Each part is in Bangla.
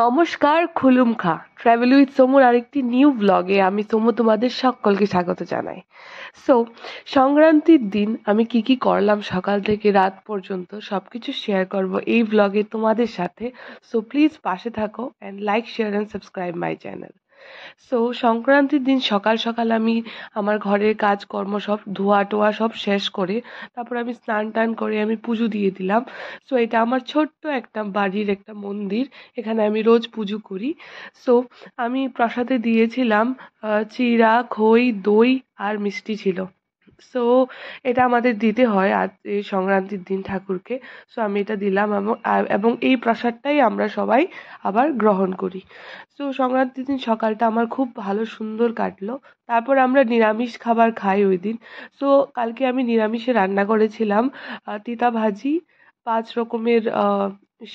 নমস্কার খুলুমখা ট্রাভেল উইথ সোমুর আরেকটি নিউ ব্লগে আমি সোমো তোমাদের সকলকে স্বাগত জানাই সো সংক্রান্তির দিন আমি কি কি করলাম সকাল থেকে রাত পর্যন্ত সব কিছু শেয়ার করব এই ব্লগে তোমাদের সাথে সো প্লিজ পাশে থাকো and like share and subscribe my channel so সংক্রান্তির দিন সকাল সকাল আমি আমার ঘরের কাজকর্ম সব ধোয়া টোয়া সব শেষ করে তারপর আমি স্নান টান করে আমি পুজো দিয়ে দিলাম সো এটা আমার ছোট্ট একটা বাড়ির একটা মন্দির এখানে আমি রোজ পুজো করি সো আমি প্রসাদে দিয়েছিলাম চিরা খই দই আর মিষ্টি ছিল সো এটা আমাদের দিতে হয় আজ এই সংক্রান্তির দিন ঠাকুরকে সো আমি এটা দিলাম এবং এবং এই প্রসাদটাই আমরা সবাই আবার গ্রহণ করি সো সংক্রান্তির দিন সকালটা আমার খুব ভালো সুন্দর কাটলো তারপর আমরা নিরামিষ খাবার খাই ওই দিন সো কালকে আমি নিরামিষে রান্না করেছিলাম তিতা ভাজি পাঁচ রকমের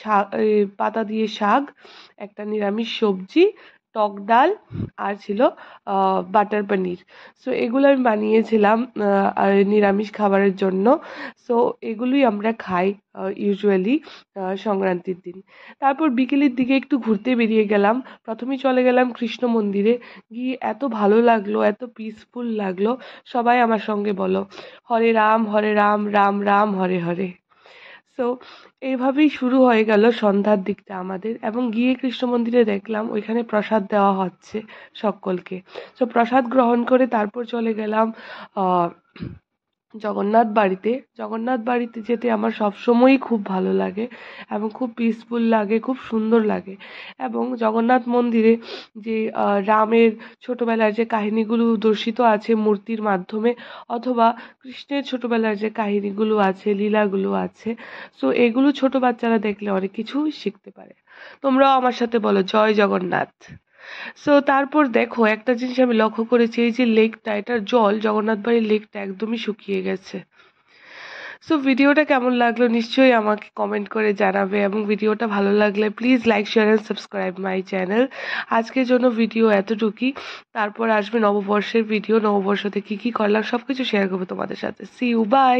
শাক পাতা দিয়ে শাক একটা নিরামিষ সবজি টক ডাল আর ছিল বাটার পনির সো এগুলো আমি বানিয়েছিলাম নিরামিষ খাবারের জন্য সো এগুলোই আমরা খাই ইউজুয়ালি সংক্রান্তির দিন তারপর বিকেলের দিকে একটু ঘুরতে বেরিয়ে গেলাম প্রথমে চলে গেলাম কৃষ্ণ মন্দিরে গিয়ে এত ভালো লাগলো এত পিসফুল লাগলো সবাই আমার সঙ্গে বলো হরে রাম হরে রাম রাম রাম হরে হরে সো এইভাবেই শুরু হয়ে গেল সন্ধ্যার দিকটা আমাদের এবং গিয়ে কৃষ্ণ মন্দিরে দেখলাম ওইখানে প্রসাদ দেওয়া হচ্ছে সকলকে সো প্রসাদ গ্রহণ করে তারপর চলে গেলাম জগন্নাথ বাড়িতে জগন্নাথ বাড়িতে যেতে আমার সবসময়ই খুব ভালো লাগে এবং খুব পিসফুল লাগে খুব সুন্দর লাগে এবং জগন্নাথ মন্দিরে যে রামের ছোটোবেলার যে কাহিনীগুলো দর্শিত আছে মূর্তির মাধ্যমে অথবা কৃষ্ণের ছোটোবেলার যে কাহিনীগুলো আছে লীলাগুলো আছে সো এগুলো ছোট বাচ্চারা দেখলে অনেক কিছুই শিখতে পারে তোমরাও আমার সাথে বলো জয় জগন্নাথ সো তারপর দেখো একটা জিনিস আমি লক্ষ্য করেছি এই যে লেকটা এটার জল জগন্নাথবাড়ির লেকটা একদমই শুকিয়ে গেছে সো ভিডিওটা কেমন লাগলো নিশ্চয়ই আমাকে কমেন্ট করে জানাবে এবং ভিডিওটা ভালো লাগলে please like share and subscribe my channel আজকের জন্য ভিডিও এতটুকুই তারপর আসবে নববর্ষের ভিডিও নববর্ষতে কী কী করলাম সব কিছু শেয়ার করবো তোমাদের সাথে সি ইউ বাই